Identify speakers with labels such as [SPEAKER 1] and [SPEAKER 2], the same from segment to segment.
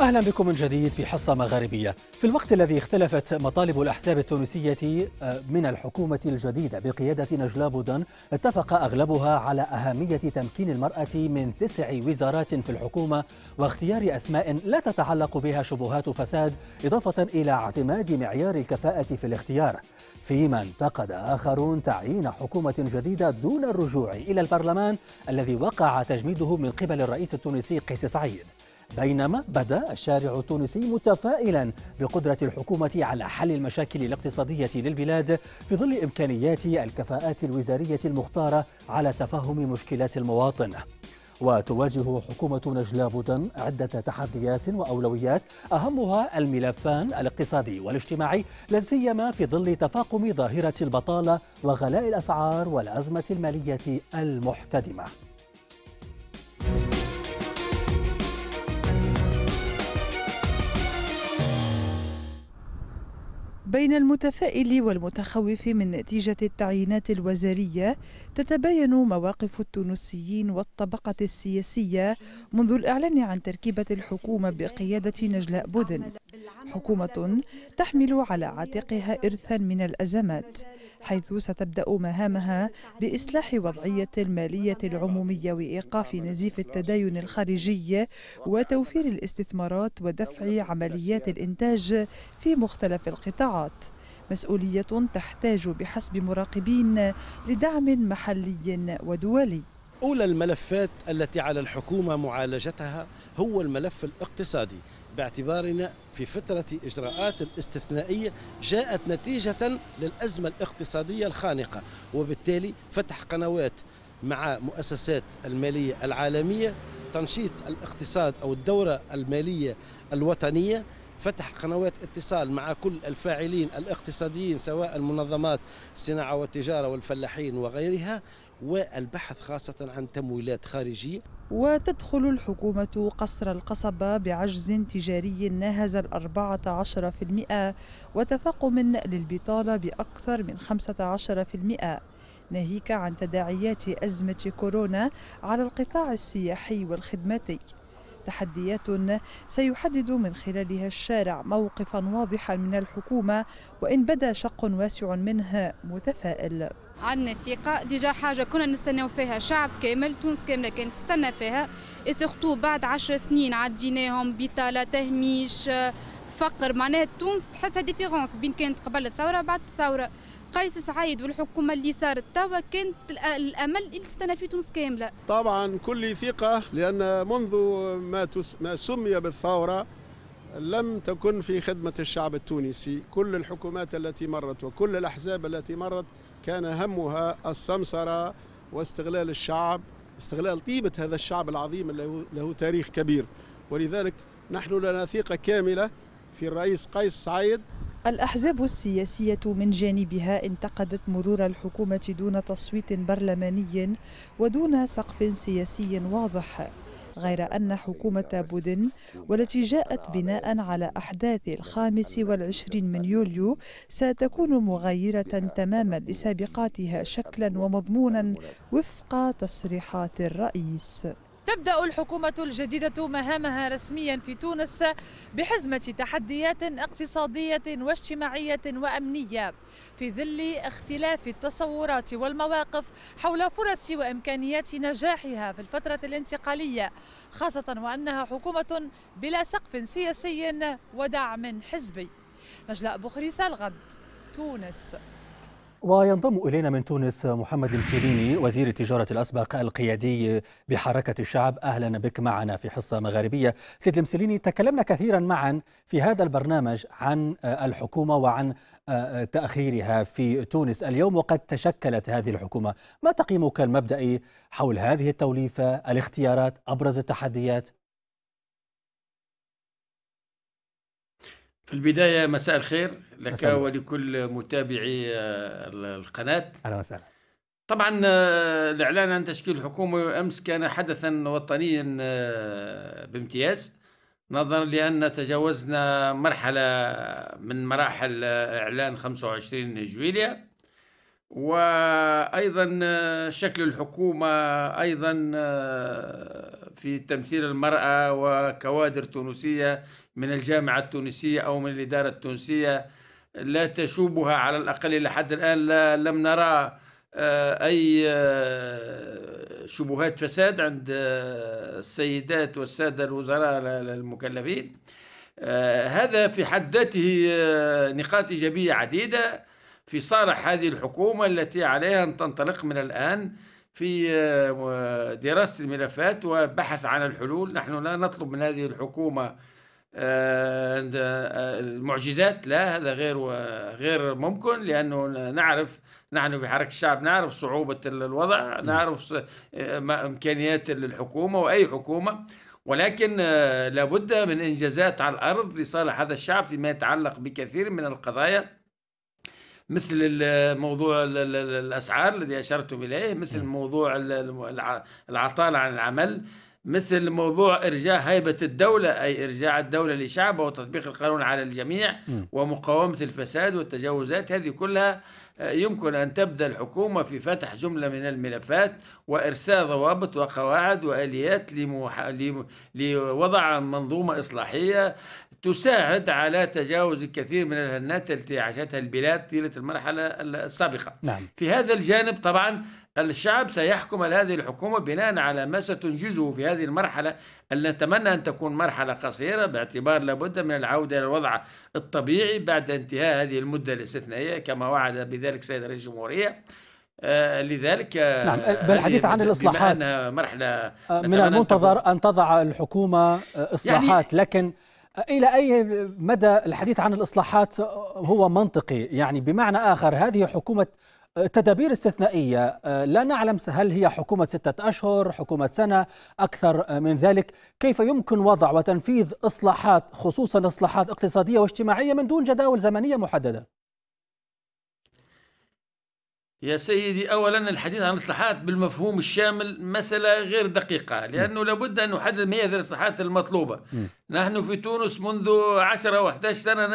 [SPEAKER 1] أهلا بكم من جديد في حصة مغاربية في الوقت الذي اختلفت مطالب الأحزاب التونسية آه، من الحكومة الجديدة بقيادة نجلاء بودن اتفق أغلبها على أهمية تمكين المرأة من تسع وزارات في الحكومة واختيار أسماء لا تتعلق بها شبهات فساد إضافة إلى اعتماد معيار الكفاءة في الاختيار فيما انتقد آخرون تعيين حكومة جديدة دون الرجوع إلى البرلمان الذي وقع تجميده من قبل الرئيس التونسي قيس سعيد بينما بدا الشارع التونسي متفائلا بقدره الحكومه على حل المشاكل الاقتصاديه للبلاد في ظل امكانيات الكفاءات الوزاريه المختاره على تفهم مشكلات المواطن وتواجه حكومة نجلا بودن عدة تحديات وأولويات أهمها الملفان الاقتصادي والاجتماعي لا سيما في ظل تفاقم ظاهرة البطالة وغلاء الأسعار والأزمة المالية المحتدمة
[SPEAKER 2] بين المتفائل والمتخوف من نتيجة التعيينات الوزارية تتباين مواقف التونسيين والطبقة السياسية منذ الإعلان عن تركيبة الحكومة بقيادة نجلاء بودن حكومة تحمل على عاتقها إرثا من الأزمات حيث ستبدأ مهامها بإصلاح وضعية المالية العمومية وإيقاف نزيف التدين الخارجي وتوفير الاستثمارات ودفع عمليات الإنتاج في مختلف القطاعات مسؤولية تحتاج بحسب مراقبين لدعم محلي ودولي
[SPEAKER 3] أولى الملفات التي على الحكومة معالجتها هو الملف الاقتصادي باعتبارنا في فترة إجراءات الاستثنائية جاءت نتيجة للأزمة الاقتصادية الخانقة وبالتالي فتح قنوات مع مؤسسات المالية العالمية تنشيط الاقتصاد أو الدورة المالية الوطنية فتح قنوات اتصال مع كل الفاعلين الاقتصاديين سواء المنظمات الصناعة والتجارة والفلاحين وغيرها والبحث خاصة عن تمويلات خارجية
[SPEAKER 2] وتدخل الحكومة قصر القصبة بعجز تجاري ناهز الأربعة عشر في المئة وتفاقم للبطالة بأكثر من خمسة عشر في المئة ناهيك عن تداعيات أزمة كورونا على القطاع السياحي والخدماتي تحديات سيحدد من خلالها الشارع موقفا واضحا من الحكومة وإن بدا شق واسع منها متفائل عندنا ثقة ديجا حاجة كنا نستناو فيها شعب كامل تونس كاملة كانت تستنى فيها سورتو بعد عشر سنين عديناهم بطالة تهميش فقر معناها تونس تحسها ديفيرونس بين كانت قبل الثورة بعد الثورة قيس سعيد والحكومه اللي صارت توا كانت الامل اللي استنى في تونس كامله
[SPEAKER 1] طبعا كل ثقه لان منذ ما ما سمي بالثوره لم تكن في خدمه الشعب التونسي كل الحكومات التي مرت وكل الاحزاب التي مرت كان همها السمسره واستغلال الشعب استغلال طيبه هذا الشعب العظيم اللي له تاريخ كبير ولذلك نحن لنا ثقه كامله في الرئيس قيس سعيد
[SPEAKER 2] الأحزاب السياسية من جانبها انتقدت مرور الحكومة دون تصويت برلماني ودون سقف سياسي واضح غير أن حكومة بودين والتي جاءت بناء على أحداث الخامس والعشرين من يوليو ستكون مغايرة تماما لسابقاتها شكلا ومضمونا وفق تصريحات الرئيس تبدأ الحكومة الجديدة مهامها رسميا في تونس بحزمة تحديات اقتصادية واجتماعية وأمنية في ظل اختلاف التصورات والمواقف حول فرص وإمكانيات نجاحها في الفترة الانتقالية خاصة وأنها حكومة بلا سقف سياسي ودعم حزبي نجلاء بخريس الغد تونس
[SPEAKER 1] وينضم إلينا من تونس محمد المسيليني وزير التجارة الأسبق القيادي بحركة الشعب أهلا بك معنا في حصة مغاربية سيد المسيليني تكلمنا كثيرا معا في هذا البرنامج عن الحكومة وعن تأخيرها في تونس اليوم وقد تشكلت هذه الحكومة ما تقييمك المبدئي حول هذه التوليفة الاختيارات أبرز التحديات في
[SPEAKER 3] البداية مساء الخير لك مسألة. ولكل متابعي آه، القناة أهلا وسهلا طبعا آه، الإعلان عن تشكيل الحكومة أمس كان حدثا وطنيا آه، بامتياز نظرا لأن تجاوزنا مرحلة من مراحل إعلان 25 جويليا وأيضا شكل الحكومة أيضا في تمثيل المرأة وكوادر تونسية من الجامعة التونسية أو من الإدارة التونسية لا تشوبها على الأقل إلى حد الآن لا لم نرى آه، أي آه، شبهات فساد عند آه، السيدات والسادة الوزراء المكلفين هذا في حد ذاته نقاط إيجابية عديدة في صالح هذه الحكومة التي عليها أن تنطلق من الآن في دراسة الملفات وبحث عن الحلول نحن لا نطلب من هذه الحكومة آه، آه، المعجزات لا هذا غير غير ممكن لانه نعرف نحن في حركة الشعب نعرف صعوبة الوضع نعرف آه، إمكانيات الحكومة وأي حكومة ولكن لابد من إنجازات على الأرض لصالح هذا الشعب فيما يتعلق بكثير من القضايا مثل موضوع الأسعار الذي أشرتم إليه مثل موضوع العطالة عن العمل مثل موضوع إرجاع هيبة الدولة أي إرجاع الدولة لشعبها وتطبيق القانون على الجميع ومقاومة الفساد والتجاوزات هذه كلها آه، يمكن أن تبدأ الحكومة في فتح جملة من الملفات وإرساء ضوابط وقواعد وآليات لموح... لوضع منظومة إصلاحية تساعد على تجاوز الكثير من الهنات التي عاشتها البلاد طيلة المرحلة السابقة نعم. في هذا الجانب طبعا الشعب سيحكم هذه الحكومة بناء على ما ستنجزه في هذه المرحلة التي نتمنى أن تكون مرحلة قصيرة باعتبار لابد من العودة إلى الوضع الطبيعي بعد انتهاء هذه المدة الاستثنائية كما وعد بذلك سيد رئيس الجمهورية آه، لذلك آه، نعم بالحديث عن الإصلاحات مرحلة آه، من
[SPEAKER 1] المنتظر أن تضع الحكومة يعني إصلاحات يعني لكن إلى أي مدى الحديث عن الإصلاحات هو منطقي يعني بمعنى آخر هذه حكومة تدابير استثنائية آه، لا نعلم هل هي حكومة ستة أشهر حكومة سنة أكثر آه، من ذلك كيف يمكن وضع وتنفيذ إصلاحات خصوصا إصلاحات اقتصادية واجتماعية من دون جداول زمنية محددة
[SPEAKER 3] يا سيدي أولا الحديث عن الإصلاحات بالمفهوم الشامل مسألة غير دقيقة لأنه لابد أن نحدد ما هي الإصلاحات المطلوبة م. نحن في تونس منذ 10 أو 11 سنة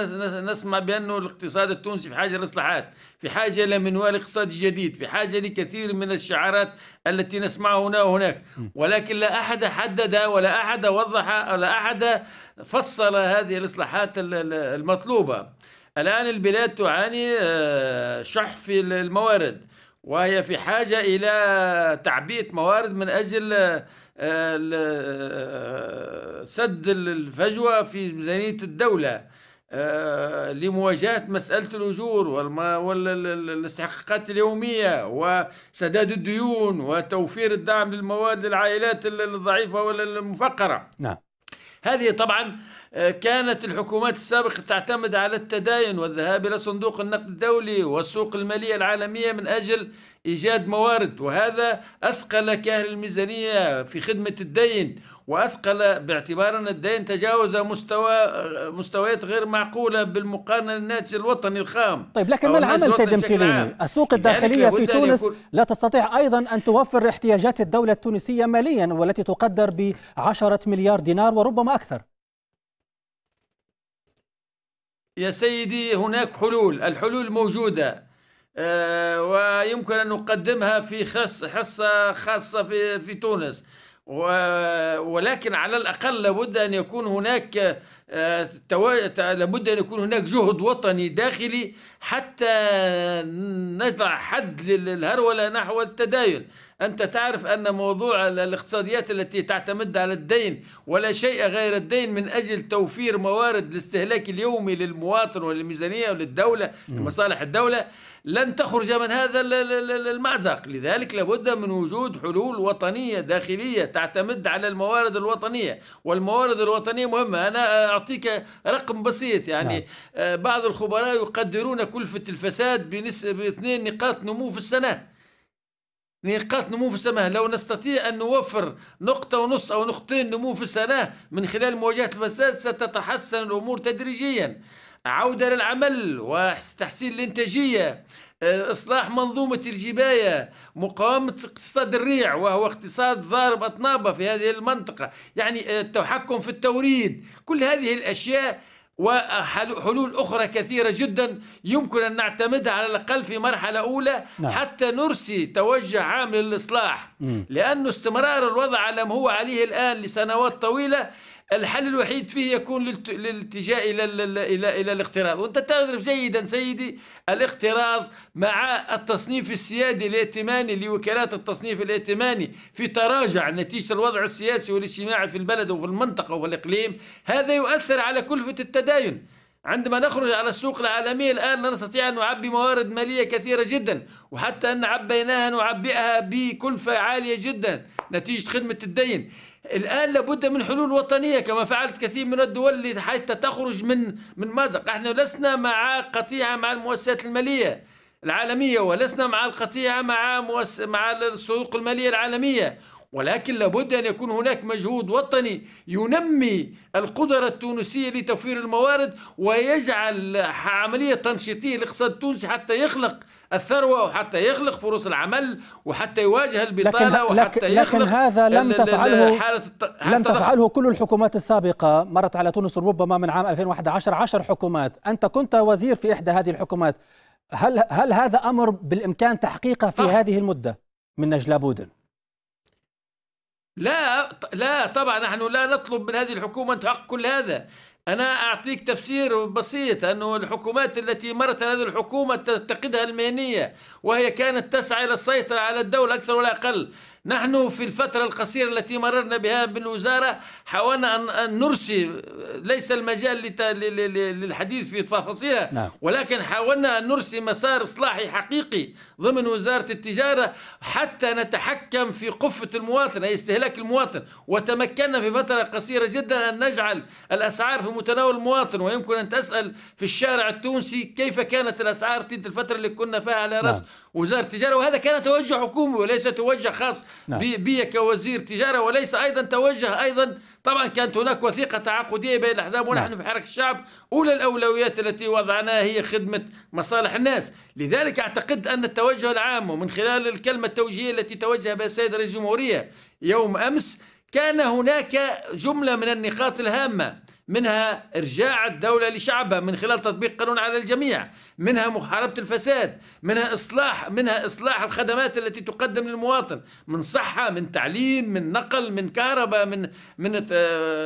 [SPEAKER 3] نسمع بأنه الاقتصاد التونسي في حاجة لإصلاحات في حاجة لمنوال اقتصادي جديد في حاجة لكثير من الشعارات التي نسمعها هنا وهناك ولكن لا أحد حدد ولا أحد وضح ولا أحد فصل هذه الإصلاحات المطلوبة الآن البلاد تعاني آه، شح في الموارد وهي في حاجة إلى تعبئة موارد من أجل آه، آه، سد الفجوة في ميزانية الدولة لمواجهة مسألة الأجور والاستحقاقات اليومية وسداد الديون وتوفير الدعم للمواد للعائلات الضعيفة والمفقرة نعم هذه طبعا آه، كانت الحكومات السابقة تعتمد على التداين والذهاب إلى صندوق النقد الدولي والسوق المالية العالمية من أجل إيجاد موارد وهذا أثقل كاهل الميزانية في خدمة الدين وأثقل باعتبار أن الدين تجاوز مستوى آه، مستويات غير معقولة بالمقارنة للناتج الوطني الخام
[SPEAKER 1] طيب لكن ما العمل سيد مسيليني السوق الداخلية في تونس لا تستطيع أيضا أن توفر احتياجات الدولة التونسية ماليا والتي تقدر ب 10 مليار دينار وربما أكثر
[SPEAKER 3] يا سيدي هناك حلول الحلول موجودة آه، ويمكن أن نقدمها في حصة خاصة في, في تونس ولكن على الأقل لابد أن يكون هناك آه، لابد أن يكون هناك جهد وطني داخلي حتى نضع حد للهرولة نحو التداين أنت تعرف أن موضوع الاقتصاديات التي تعتمد على الدين ولا شيء غير الدين من أجل توفير موارد الاستهلاك اليومي للمواطن وللميزانية وللدولة لمصالح الدولة لن تخرج من هذا المأزق لذلك لابد من وجود حلول وطنية داخلية تعتمد على الموارد الوطنية والموارد الوطنية مهمة أنا أعطيك رقم بسيط يعني نعم. آه، بعض الخبراء يقدرون كلفة الفساد بنسبة 2 نقاط نمو في السنة نقاط نمو في السنة لو نستطيع أن نوفر نقطة ونص أو نقطتين نمو في السنة من خلال مواجهة الفساد ستتحسن الأمور تدريجيا عودة للعمل وتحسين الإنتاجية آه، إصلاح منظومة الجباية مقاومة اقتصاد الريع وهو اقتصاد ضارب أطنابه في هذه المنطقة يعني آه، التحكم في التوريد كل هذه الأشياء وحلول أخرى كثيرة جدا يمكن أن نعتمدها على الأقل في مرحلة أولى نعم. حتى نرسي توجه عام للإصلاح لأن استمرار الوضع على ما هو عليه الآن لسنوات طويلة الحل الوحيد فيه يكون للالتجاء الى الى الى الاقتراض وانت تعرف جيدا سيدي الاقتراض مع التصنيف السيادي الائتماني لوكالات التصنيف الائتماني في تراجع نتيجه الوضع السياسي والاجتماعي في البلد وفي المنطقه وفي الاقليم هذا يؤثر على كلفه التداين عندما نخرج على السوق العالمية الآن لا نستطيع أن نعبي موارد مالية كثيرة جدا وحتى أن عبيناها نعبئها بكلفة عالية جدا نتيجة خدمة الدين الآن لابد من حلول وطنية كما فعلت كثير من الدول حتى تخرج من من مازق نحن لسنا مع قطيعة مع المؤسسات المالية العالمية ولسنا مع القطيعة مع مع السوق المالية العالمية ولكن لابد أن يكون هناك مجهود وطني ينمي القدرة التونسية لتوفير الموارد ويجعل عملية تنشيطية الاقتصاد التونسي حتى يخلق الثروة وحتى يخلق فرص العمل وحتى يواجه البطالة لكن وحتى لكن يخلق لكن هذا لم تفعله حالة
[SPEAKER 1] لم تفعله كل الحكومات السابقة مرت على تونس ربما من عام 2011 10 حكومات أنت كنت وزير في إحدى هذه الحكومات هل هل هذا أمر بالإمكان تحقيقه في هذه المدة من نجلا بودن؟
[SPEAKER 3] لا لا طبعا نحن لا نطلب من هذه الحكومة أن تحقق كل هذا أنا أعطيك تفسير بسيط أنه الحكومات التي مرت هذه الحكومة تعتقدها المهنية وهي كانت تسعى إلى السيطرة على الدولة أكثر ولا أقل نحن في الفترة القصيرة التي مررنا بها بالوزارة حاولنا أن نرسي ليس المجال للحديث في تفاصيلها نعم. ولكن حاولنا أن نرسي مسار إصلاحي حقيقي ضمن وزارة التجارة حتى نتحكم في قفة المواطن أي استهلاك المواطن وتمكنا في فترة قصيرة جدا أن نجعل الأسعار في متناول المواطن ويمكن أن تسأل في الشارع التونسي كيف كانت الأسعار تلك الفترة اللي كنا فيها على رأس نعم. وزارة التجارة وهذا كان توجه حكومي وليس توجه خاص نعم. بي كوزير تجارة وليس أيضا توجه أيضا طبعا كانت هناك وثيقة تعاقدية بين الأحزاب ونحن نعم. في حركة الشعب أولى الأولويات التي وضعناها هي خدمة مصالح الناس لذلك أعتقد أن التوجه العام ومن خلال الكلمة التوجيهية التي توجه بها السيد رئيس الجمهورية يوم أمس كان هناك جملة من النقاط الهامة منها إرجاع الدولة لشعبها من خلال تطبيق قانون على الجميع منها محاربة الفساد منها إصلاح منها إصلاح الخدمات التي تقدم للمواطن من صحة من تعليم من نقل من كهرباء من من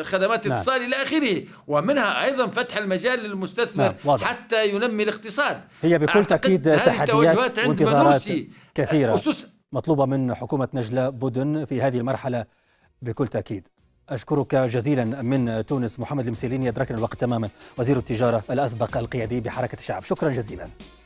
[SPEAKER 3] خدمات نعم. اتصال إلى آخره ومنها أيضا فتح المجال للمستثمر نعم، حتى ينمي الاقتصاد
[SPEAKER 1] هي بكل تأكيد تحديات وانتظارات كثيرة أسس مطلوبة من حكومة نجلة بدن في هذه المرحلة بكل تأكيد أشكرك جزيلا من تونس محمد المسيليني أدركنا الوقت تماما وزير التجارة
[SPEAKER 2] الأسبق القيادي بحركة الشعب شكرا جزيلا